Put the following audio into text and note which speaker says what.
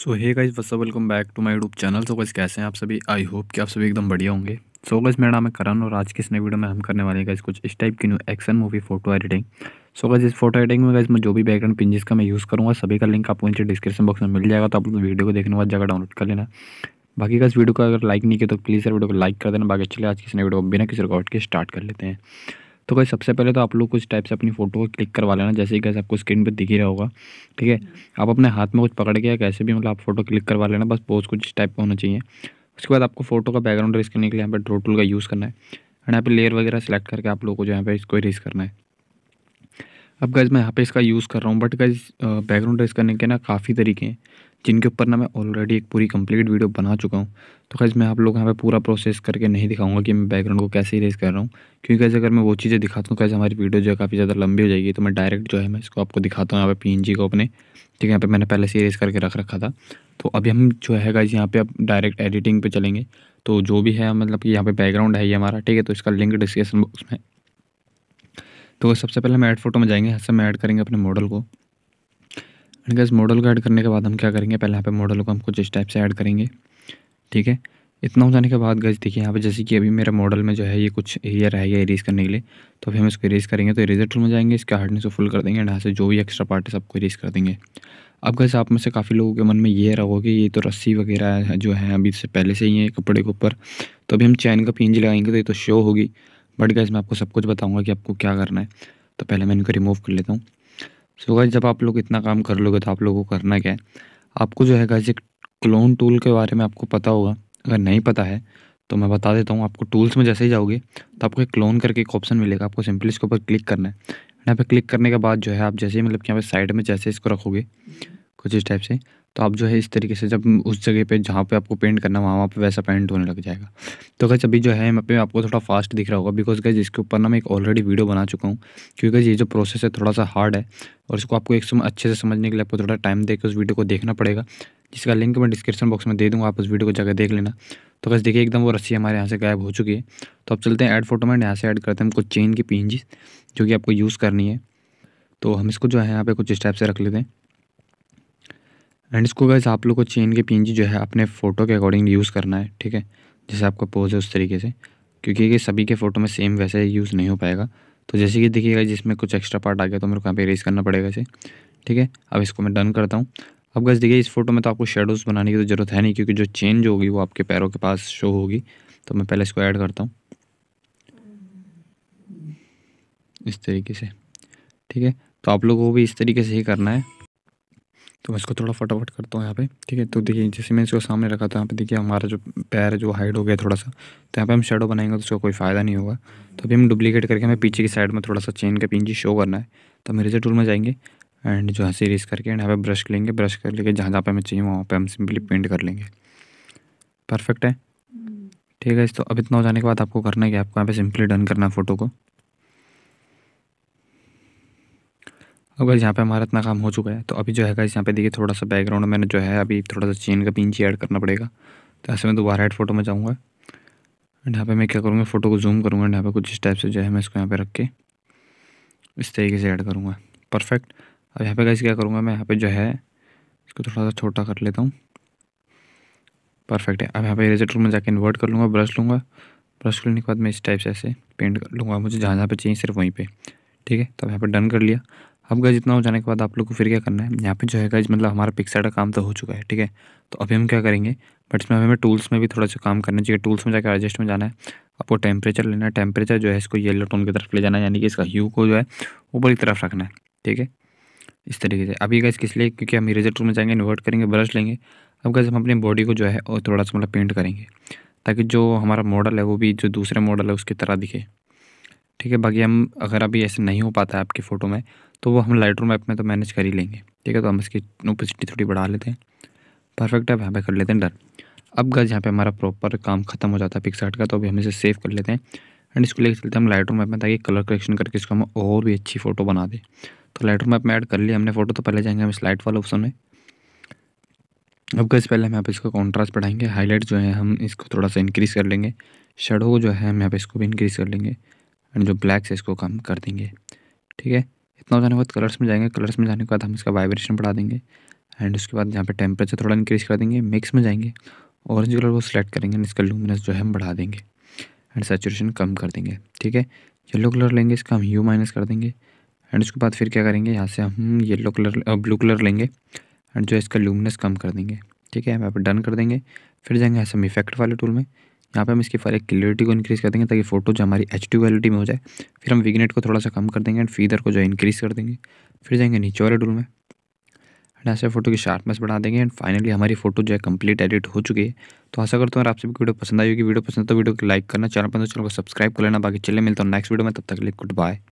Speaker 1: सो hey guys वसअ welcome back to my YouTube channel so guys कैसे हैं आप सभी आई होप कि आप सभी एकदम बढ़िया होंगे सो so, गाइज मेरा नाम है करण और आज की इस नई वीडियो में हम करने वाले हैं गाइज कुछ इस टाइप की new action movie photo editing so guys इस फोटो एडिटिंग में गाइज मैं जो भी बैकग्राउंड पिंजिस का मैं यूज़ करूँगा सभी का लिंक आपको नीचे डिस्क्रिप्शन बॉक्स में मिल जाएगा तो आप वीडियो को देखने के बाद जगह डाउनलोड कर लेना बाकी का इस वीडियो को अगर लाइक नहीं किया तो प्लीज़ सर वीडियो को लाइक कर देना बाकी चले आज की इस नई वीडियो को बिना किसी रिकॉर्ड के स्टार्ट कर लेते हैं तो गई सबसे पहले तो आप लोग कुछ टाइप से अपनी फ़ोटो को क्लिक करवा लेना जैसे कि कैसे आपको स्क्रीन पर दिख ही रहा होगा ठीक है हम्म। आप अपने हाथ में कुछ पकड़ के या कैसे भी मतलब आप फोटो क्लिक करवा लेना बस पोज कुछ इस टाइप का होना चाहिए उसके बाद आपको फोटो का बैकग्राउंड रेस करने के लिए यहाँ पर ड्रो टूल का यूज़ करना है एंड यहाँ पर लेयर वगैरह सेलेक्ट करके आप लोगों को जो यहाँ पर इसको रेस करना है अब गैज़ मैं यहाँ पे इसका यूज़ कर रहा हूँ बट गैज़ बैकग्राउंड रेस करने के ना काफ़ी तरीके हैं जिनके ऊपर ना मैं ऑलरेडी एक पूरी कंप्लीट वीडियो बना चुका हूँ तो खैर मैं आप लोग यहाँ पे पूरा प्रोसेस करके नहीं दिखाऊंगा कि मैं बैकग्राउंड को कैसे इरेज कर रहा हूँ क्योंकि कैसे अगर मैं वो चीज़ें दिखाता हूँ कैसे हमारी वीडियो जो है काफ़ी ज़्यादा लंबी हो जाएगी तो मैं डायरेक्ट जो है मैं इसको आपको दिखाता हूँ यहाँ पर पी को अपने ठीक है यहाँ पे मैंने पहले से इरेज करके रख रखा था तो अभी हम जो है गाइज यहाँ पे अब डायरेक्ट एडिटिंग पे चलेंगे तो जो भी है मतलब कि यहाँ पे बैकग्राउंड है ये हमारा ठीक है तो इसका लिंक डिस्क्रिप्शन बॉक्स में तो सबसे पहले हम ऐड फोटो में जाएंगे हाथ से हम ऐड करेंगे अपने मॉडल को गैस मॉडल को ऐड करने के बाद हम क्या करेंगे पहले यहाँ पे मॉडल को हम कुछ इस टाइप से ऐड करेंगे ठीक है इतना हो जाने के बाद गज देखिए यहाँ पे जैसे कि अभी मेरा मॉडल में जो है ये कुछ एरिया रहेगा इरेज करने के लिए तो अभी हम इसको इरेज करेंगे तो इरेजर टूल में जाएंगे इसके हार्डनेस को फुल कर देंगे यहाँ से जो भी एक्स्ट्रा पार्ट है सबको इरेज कर देंगे अब गैस आप में से काफ़ी लोगों के मन में ये रहा कि ये तो रस्सी वगैरह जो है अभी से पहले से ही है कपड़े के ऊपर तो अभी हम चैन का पिंज लगाएंगे तो ये तो शो होगी बट गैस मैं आपको सब कुछ बताऊँगा कि आपको क्या करना है तो पहले मैं इनको रिमूव कर लेता हूँ सो गाइज जब आप लोग इतना काम कर लोगे तो आप लोगों को करना क्या है आपको जो है गाइज एक क्लोन टूल के बारे में आपको पता होगा अगर नहीं पता है तो मैं बता देता हूँ आपको टूल्स में जैसे ही जाओगे तो आपको एक क्लोन करके एक ऑप्शन मिलेगा आपको सिंपली इसके ऊपर क्लिक करना है यहाँ पर क्लिक करने के बाद जो है आप जैसे ही मतलब कि यहाँ पर साइड में जैसे इसको रखोगे कुछ इस टाइप से तो आप जो है इस तरीके से जब उस जगह पे जहाँ पे आपको पेंट करना वहाँ वहाँ पे वैसा पेंट होने लग जाएगा तो गज अभी जो है मैं पे आपको थोड़ा फास्ट दिख रहा होगा बिकॉज गज इसके ऊपर ना मैं एक ऑलरेडी वीडियो बना चुका हूँ क्योंकि ये जो प्रोसेस है थोड़ा सा हार्ड है और इसको आपको एक समय अच्छे से समझने के लिए आपको थोड़ा टाइम दे उस वीडियो को देखना पड़ेगा जिसका लिंक मैं डिस्क्रिप्शन बॉक्स में दे दूँगा आप उस वीडियो को जाकर देख लेना तो बस देखिए एकदम वो रस्सी हमारे यहाँ से गायब हो चुकी है तो अब चलते हैं ऐड फोटो में यहाँ से ऐड करते हैं कुछ चेन की पी जो कि आपको यूज़ करनी है तो हम इसको जो है यहाँ पे कुछ स्टेप से रख लेते हैं एंड इसको गैस आप लोग को चेन के पिंजी जो है अपने फ़ोटो के अकॉर्डिंग यूज़ करना है ठीक है जैसे आपका पोज है उस तरीके से क्योंकि ये सभी के फ़ोटो में सेम वैसे यूज़ नहीं हो पाएगा तो जैसे कि देखिएगा जिसमें कुछ एक्स्ट्रा पार्ट आ गया तो मेरे को यहाँ पे रेस करना पड़ेगा इसे ठीक है अब इसको मैं डन करता हूँ अब गैस देखिए इस फोटो में तो आपको शेडोज़ बनाने की तो ज़रूरत है नहीं क्योंकि जो चेन जो होगी वो आपके पैरों के पास शो होगी तो मैं पहले इसको ऐड करता हूँ इस तरीके से ठीक है तो आप लोगों को भी इस तरीके से ही करना है तो मैं इसको थोड़ा फटाफट करता हूँ यहाँ पे ठीक है तो देखिए जैसे मैं इसको सामने रखा था यहाँ पे देखिए हमारा जो पैर है जो हाइड हो गया थोड़ा सा तो यहाँ पे हम शेडो बनाएंगे तो उसका कोई फ़ायदा नहीं होगा तो अभी हम डुप्लीकेट करके हमें पीछे की साइड में थोड़ा सा चेन का पिंजी शो करना है तो हम रिजर टूल में जाएंगे एंड जो है सीरीज करके एंड यहाँ पर ब्रश लेंगे ब्रश कर लेके जहाँ जहाँ पर हमें चाहिए वहाँ पर हम सिंपली पेंट कर लेंगे परफेक्ट है हम्म। ठीक है इस तो अब इतना हो जाने के बाद आपको करना है कि आपको यहाँ पर सिंपली डन करना है फ़ोटो को अगर यहाँ पे हमारा इतना काम हो चुका है तो अभी जो है गाइस यहाँ पे देखिए थोड़ा सा बैकग्राउंड मैंने जो है अभी थोड़ा सा चेन का पिंच ऐड करना पड़ेगा तो ऐसे में दोबारा हेड फोटो में जाऊँगा एंड यहाँ पे मैं क्या करूँगा फ़ोटो को जूम करूँगा यहाँ पे कुछ इस टाइप से जो है मैं इसको यहाँ पे रख के इस तरीके से ऐड करूँगा परफेक्ट अब यहाँ पे गाइस क्या करूँगा मैं यहाँ पे जो है इसको थोड़ा सा छोटा कर लेता हूँ परफेक्ट है अब यहाँ पे इरेजर टूल में जाके इन्वर्ट कर लूँगा ब्रश लूँगा ब्रश करने के बाद मैं इस टाइप से ऐसे पेंट कर लूँगा मुझे जहाँ जहाँ पे चाहिए सिर्फ वहीं पर ठीक है तो यहाँ पर डन कर लिया अब गज इतना हो जाने के बाद आप लोग को फिर क्या करना है यहाँ पे जो है गज मतलब हमारा पिक्सर का काम तो हो चुका है ठीक है तो अभी हम क्या करेंगे बट इसमें हमें टूल्स में भी थोड़ा सा काम करना चाहिए टूल्स में जाकर एडजस्ट में जाना है आपको टेम्परेचर लेना है टेम्परेचर जो है इसको येलो टोन की तरफ ले जाना है यानी कि इसका ह्यू को जो है ऊपर की तरफ रखना है ठीक है इस तरीके से अभी गज किस लिए क्योंकि हम इरेजर टूल में जाएंगे इन्वर्ट करेंगे ब्रश लेंगे अब गज हम अपनी बॉडी को जो है और थोड़ा सा मतलब पेंट करेंगे ताकि जो हमारा मॉडल है वो भी जो दूसरे मॉडल है उसकी तरह दिखे ठीक है बाकी हम अगर अभी ऐसे नहीं हो पाता है आपकी फ़ोटो में तो वो हम लाइट रूम ऐप में तो मैनेज कर ही लेंगे ठीक है तो हम इसकी ओपिसिटी थोड़ी बढ़ा लेते हैं परफेक्ट है यहाँ पर कर लेते हैं डर अब गज यहाँ पे हमारा प्रॉपर काम खत्म हो जाता है पिक्सार्ट का तो अभी हम इसे सेव कर लेते हैं एंड इसको लेकर चलते हैं हम लाइट रूम ऐप में ताकि कलर करेक्शन करके इसको हम और भी अच्छी फ़ोटो बना दें तो लाइट रूम ऐप में ऐड कर लिया हमने फ़ोटो तो पहले जाएंगे हम लाइट वाले ऑप्शन में अब गज पहले हम यहाँ इसको कॉन्ट्रास्ट बढ़ाएंगे हाईलाइट जो है हम इसको थोड़ा सा इंक्रीज़ कर लेंगे शेडो जो है हम यहाँ पे इसको भी इंक्रीज़ कर लेंगे एंड जो ब्लैक्स है इसको कम कर देंगे ठीक है इतना जाने के बाद कलर्स में जाएंगे कलर्स में जाने के बाद हम इसका वाइब्रेशन बढ़ा देंगे एंड उसके बाद यहाँ पे टेम्परेचर थोड़ा इंक्रीज कर देंगे मिक्स में जाएंगे ऑरेंज कलर को सिलेक्ट करेंगे एंड इसका लूमिनस जो है हम बढ़ा देंगे एंड सेचुरेशन कम कर देंगे ठीक है येलो कलर लेंगे इसका हम यू माइनस कर देंगे एंड उसके बाद फिर क्या करेंगे यहाँ से हम येलो कलर ब्लू कलर लेंगे एंड जो इसका लूमिनस कम कर देंगे ठीक है हम यहाँ पर डन कर देंगे फिर जाएंगे यहाँ से हम इफेक्ट वाले टूल में यहाँ पे हम इसकी फाइल क्लियरिटी को इंक्रीज़ कर देंगे ताकि फोटो जो हमारी एच डी क्वालिटी में हो जाए फिर हम विगनेट को थोड़ा सा कम कर देंगे एंड फीदर को जो है इंक्रीज़ कर देंगे फिर जाएंगे नीचे वाले टूल में एंड ऐसे फोटो की शार्पनेस बढ़ा देंगे एंड फाइनली हमारी फोटो जो है कंप्लीट एडिट हो चुकी है तो आशा करता हूँ आपसे भी वीडियो पसंद आई होगी वीडियो पसंद तो वीडियो को लाइक करना चैनल पर चैनल तो को सब्सक्राइब कर लेना बाकी चले मिलता हूँ नेक्स्ट वीडियो में तब तक लिए गुड बाय